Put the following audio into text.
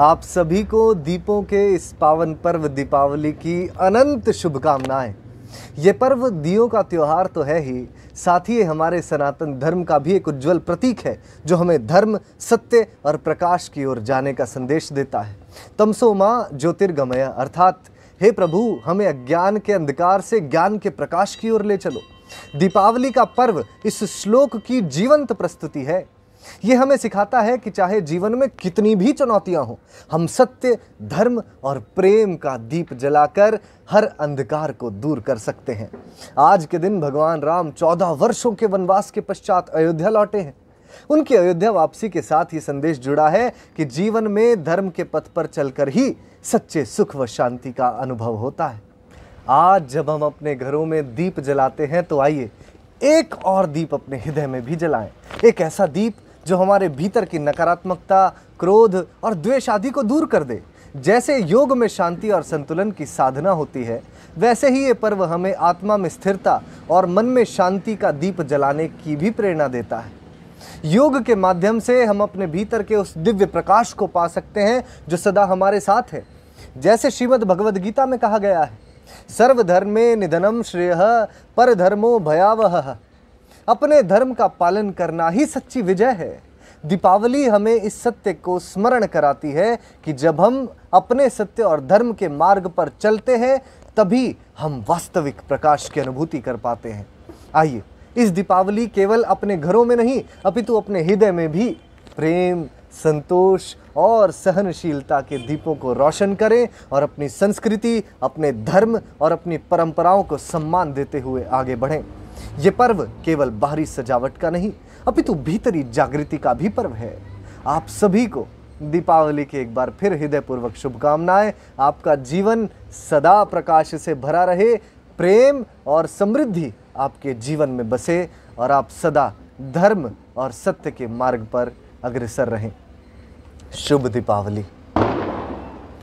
आप सभी को दीपों के इस पावन पर्व दीपावली की अनंत शुभकामनाएं ये पर्व दियों का त्यौहार तो है ही साथ ही हमारे सनातन धर्म का भी एक उज्जवल प्रतीक है जो हमें धर्म सत्य और प्रकाश की ओर जाने का संदेश देता है तमसो माँ ज्योतिर्गमय अर्थात हे प्रभु हमें अज्ञान के अंधकार से ज्ञान के प्रकाश की ओर ले चलो दीपावली का पर्व इस श्लोक की जीवंत प्रस्तुति है ये हमें सिखाता है कि चाहे जीवन में कितनी भी चुनौतियां हों हम सत्य धर्म और प्रेम का दीप जलाकर हर अंधकार को दूर कर सकते हैं आज के दिन भगवान राम चौदह वर्षों के वनवास के पश्चात अयोध्या लौटे हैं उनकी अयोध्या वापसी के साथ ये संदेश जुड़ा है कि जीवन में धर्म के पथ पर चलकर ही सच्चे सुख व शांति का अनुभव होता है आज जब हम अपने घरों में दीप जलाते हैं तो आइए एक और दीप अपने हृदय में भी जलाएं एक ऐसा दीप जो हमारे भीतर की नकारात्मकता क्रोध और द्वेष आदि को दूर कर दे जैसे योग में शांति और संतुलन की साधना होती है वैसे ही ये पर्व हमें आत्मा में स्थिरता और मन में शांति का दीप जलाने की भी प्रेरणा देता है योग के माध्यम से हम अपने भीतर के उस दिव्य प्रकाश को पा सकते हैं जो सदा हमारे साथ है जैसे श्रीमद् भगवद गीता में कहा गया है सर्वधर्मे निधनम श्रेय पर धर्मो भयावह अपने धर्म का पालन करना ही सच्ची विजय है दीपावली हमें इस सत्य को स्मरण कराती है कि जब हम अपने सत्य और धर्म के मार्ग पर चलते हैं तभी हम वास्तविक प्रकाश की अनुभूति कर पाते हैं आइए इस दीपावली केवल अपने घरों में नहीं अपितु अपने हृदय में भी प्रेम संतोष और सहनशीलता के दीपों को रोशन करें और अपनी संस्कृति अपने धर्म और अपनी परंपराओं को सम्मान देते हुए आगे बढ़ें ये पर्व केवल बाहरी सजावट का नहीं अपितु भीतरी जागृति का भी पर्व है आप सभी को दीपावली की एक बार फिर हृदयपूर्वक शुभकामनाएं आपका जीवन सदा प्रकाश से भरा रहे प्रेम और समृद्धि आपके जीवन में बसे और आप सदा धर्म और सत्य के मार्ग पर अग्रसर रहें शुभ दीपावली